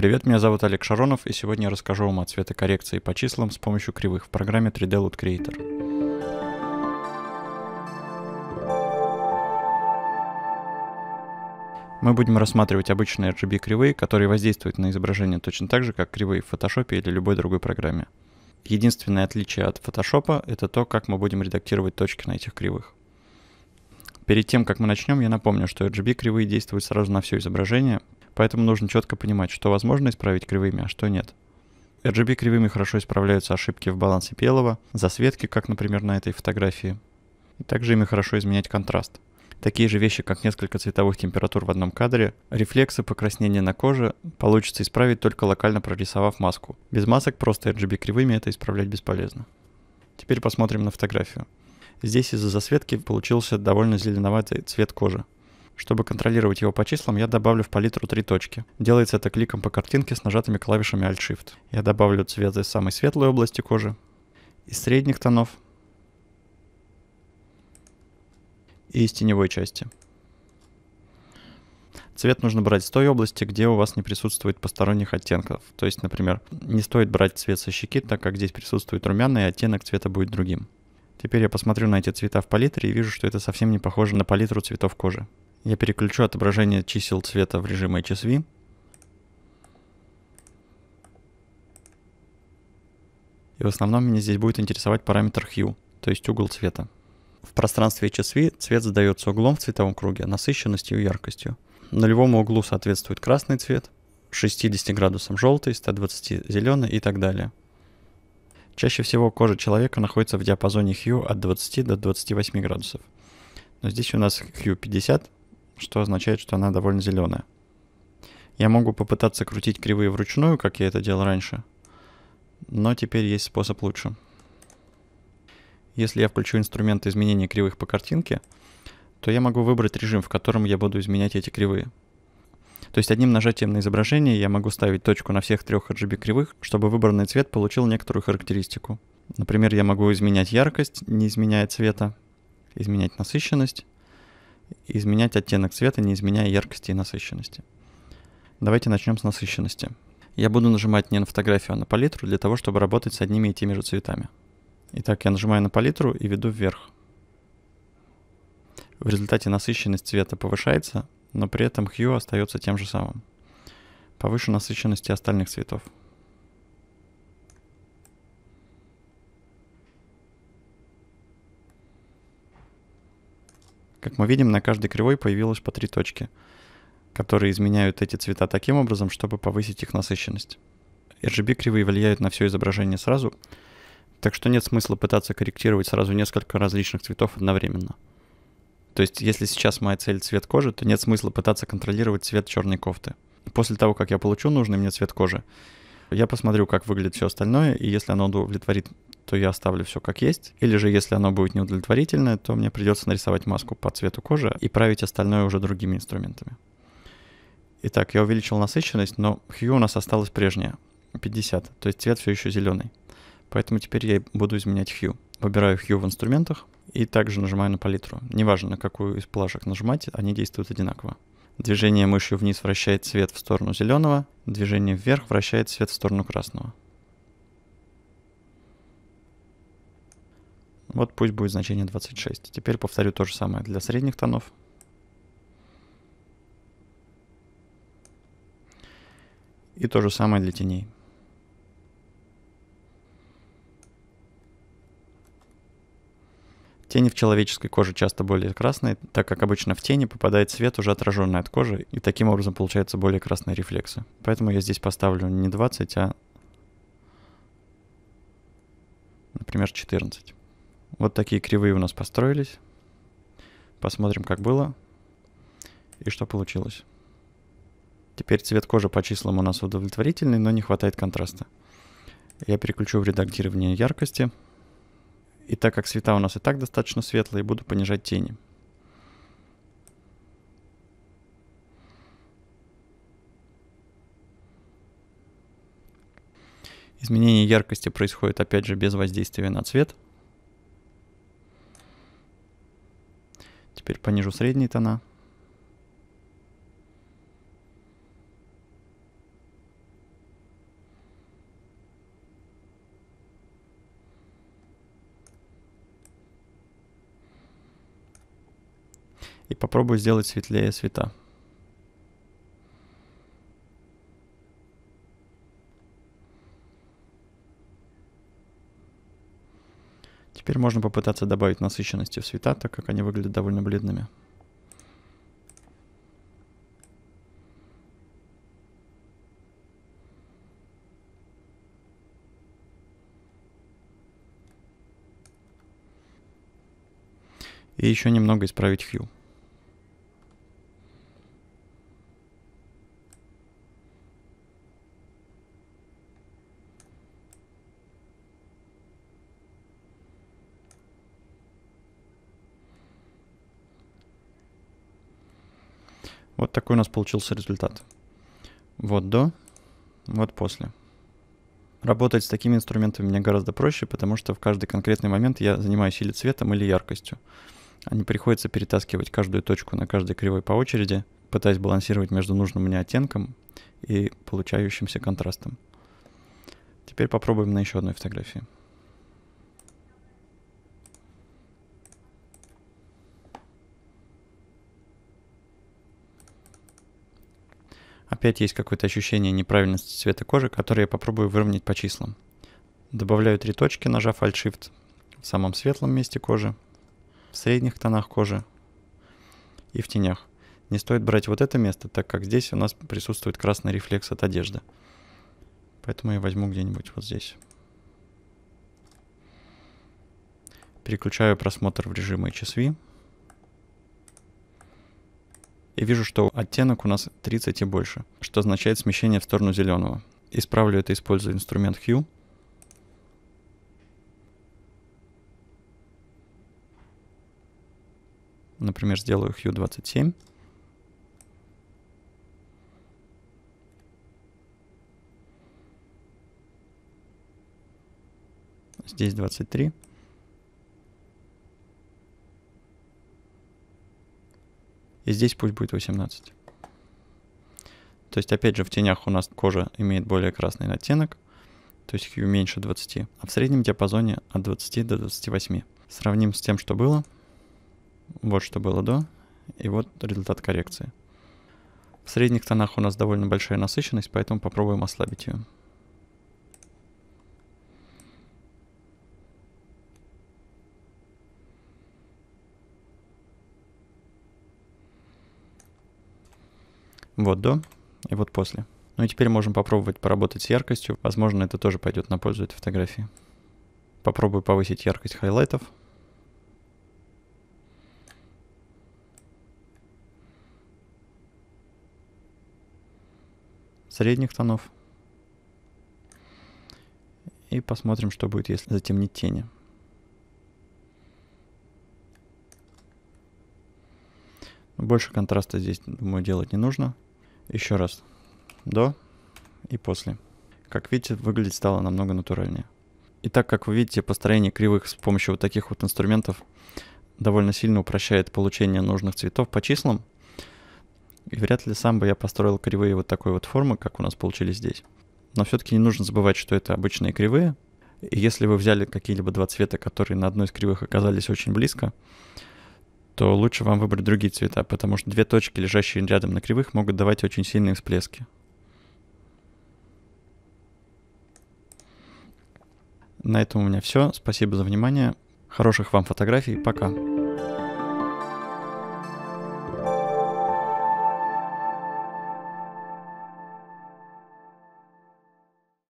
Привет, меня зовут Олег Шаронов, и сегодня я расскажу вам о цветокоррекции по числам с помощью кривых в программе 3D Loot Creator. Мы будем рассматривать обычные RGB-кривые, которые воздействуют на изображение точно так же, как кривые в Photoshop или любой другой программе. Единственное отличие от Photoshop — это то, как мы будем редактировать точки на этих кривых. Перед тем, как мы начнем, я напомню, что RGB-кривые действуют сразу на все изображение, Поэтому нужно четко понимать, что возможно исправить кривыми, а что нет. RGB кривыми хорошо исправляются ошибки в балансе белого, засветки, как, например, на этой фотографии. И также ими хорошо изменять контраст. Такие же вещи, как несколько цветовых температур в одном кадре, рефлексы, покраснения на коже, получится исправить только локально прорисовав маску. Без масок просто RGB кривыми это исправлять бесполезно. Теперь посмотрим на фотографию. Здесь из-за засветки получился довольно зеленоватый цвет кожи. Чтобы контролировать его по числам, я добавлю в палитру три точки. Делается это кликом по картинке с нажатыми клавишами Alt-Shift. Я добавлю цвет из самой светлой области кожи, из средних тонов и из теневой части. Цвет нужно брать с той области, где у вас не присутствует посторонних оттенков. То есть, например, не стоит брать цвет со щеки, так как здесь присутствует румяный, и оттенок цвета будет другим. Теперь я посмотрю на эти цвета в палитре и вижу, что это совсем не похоже на палитру цветов кожи. Я переключу отображение чисел цвета в режим HSV. И в основном меня здесь будет интересовать параметр hue, то есть угол цвета. В пространстве HSV цвет задается углом в цветовом круге, насыщенностью и яркостью. Нулевому углу соответствует красный цвет, 60 градусам желтый, 120 зеленый и так далее. Чаще всего кожа человека находится в диапазоне Hue от 20 до 28 градусов. Но здесь у нас Hue 50, что означает, что она довольно зеленая. Я могу попытаться крутить кривые вручную, как я это делал раньше, но теперь есть способ лучше. Если я включу инструмент изменения кривых по картинке, то я могу выбрать режим, в котором я буду изменять эти кривые. То есть одним нажатием на изображение я могу ставить точку на всех трех RGB кривых, чтобы выбранный цвет получил некоторую характеристику. Например, я могу изменять яркость, не изменяя цвета, изменять насыщенность, изменять оттенок цвета, не изменяя яркости и насыщенности. Давайте начнем с насыщенности. Я буду нажимать не на фотографию, а на палитру для того, чтобы работать с одними и теми же цветами. Итак, я нажимаю на палитру и веду вверх. В результате насыщенность цвета повышается, но при этом хью остается тем же самым. Повыше насыщенности остальных цветов. Как мы видим, на каждой кривой появилось по три точки, которые изменяют эти цвета таким образом, чтобы повысить их насыщенность. RGB-кривые влияют на все изображение сразу, так что нет смысла пытаться корректировать сразу несколько различных цветов одновременно. То есть, если сейчас моя цель цвет кожи, то нет смысла пытаться контролировать цвет черной кофты. После того, как я получу нужный мне цвет кожи, я посмотрю, как выглядит все остальное, и если оно удовлетворит то я оставлю все как есть. Или же, если оно будет неудовлетворительное, то мне придется нарисовать маску по цвету кожи и править остальное уже другими инструментами. Итак, я увеличил насыщенность, но Hue у нас осталась прежняя, 50, то есть цвет все еще зеленый. Поэтому теперь я буду изменять Hue. Выбираю Hue в инструментах и также нажимаю на палитру. Неважно, на какую из плашек нажимать, они действуют одинаково. Движение мышью вниз вращает цвет в сторону зеленого, движение вверх вращает цвет в сторону красного. Вот пусть будет значение 26. Теперь повторю то же самое для средних тонов. И то же самое для теней. Тени в человеческой коже часто более красные, так как обычно в тени попадает свет, уже отраженный от кожи, и таким образом получаются более красные рефлексы. Поэтому я здесь поставлю не 20, а, например, 14. Вот такие кривые у нас построились. Посмотрим, как было и что получилось. Теперь цвет кожи по числам у нас удовлетворительный, но не хватает контраста. Я переключу в редактирование яркости. И так как цвета у нас и так достаточно светлые, буду понижать тени. Изменение яркости происходит опять же без воздействия на цвет. Теперь понижу средние тона. И попробую сделать светлее цвета. Теперь можно попытаться добавить насыщенности в цвета, так как они выглядят довольно бледными. И еще немного исправить хью. Вот такой у нас получился результат. Вот до, вот после. Работать с такими инструментами мне гораздо проще, потому что в каждый конкретный момент я занимаюсь или цветом, или яркостью. А не приходится перетаскивать каждую точку на каждой кривой по очереди, пытаясь балансировать между нужным мне оттенком и получающимся контрастом. Теперь попробуем на еще одной фотографии. Опять есть какое-то ощущение неправильности цвета кожи, которое я попробую выровнять по числам. Добавляю три точки, нажав Alt-Shift в самом светлом месте кожи, в средних тонах кожи и в тенях. Не стоит брать вот это место, так как здесь у нас присутствует красный рефлекс от одежды. Поэтому я возьму где-нибудь вот здесь. Переключаю просмотр в режим HSV и вижу, что оттенок у нас 30 и больше, что означает смещение в сторону зеленого. Исправлю это, используя инструмент Hue. Например, сделаю Hue 27. Здесь 23. И здесь пусть будет 18. То есть, опять же, в тенях у нас кожа имеет более красный оттенок, то есть Q меньше 20, а в среднем диапазоне от 20 до 28. Сравним с тем, что было, вот что было до, и вот результат коррекции. В средних тонах у нас довольно большая насыщенность, поэтому попробуем ослабить ее. Вот до и вот после. Ну и теперь можем попробовать поработать с яркостью. Возможно, это тоже пойдет на пользу этой фотографии. Попробую повысить яркость хайлайтов. Средних тонов. И посмотрим, что будет, если затемнить тени. Больше контраста здесь, думаю, делать не нужно. Еще раз. До и после. Как видите, выглядит стало намного натуральнее. И так как вы видите, построение кривых с помощью вот таких вот инструментов довольно сильно упрощает получение нужных цветов по числам. И вряд ли сам бы я построил кривые вот такой вот формы, как у нас получились здесь. Но все-таки не нужно забывать, что это обычные кривые. И если вы взяли какие-либо два цвета, которые на одной из кривых оказались очень близко, то лучше вам выбрать другие цвета, потому что две точки, лежащие рядом на кривых, могут давать очень сильные всплески. На этом у меня все. Спасибо за внимание. Хороших вам фотографий. Пока.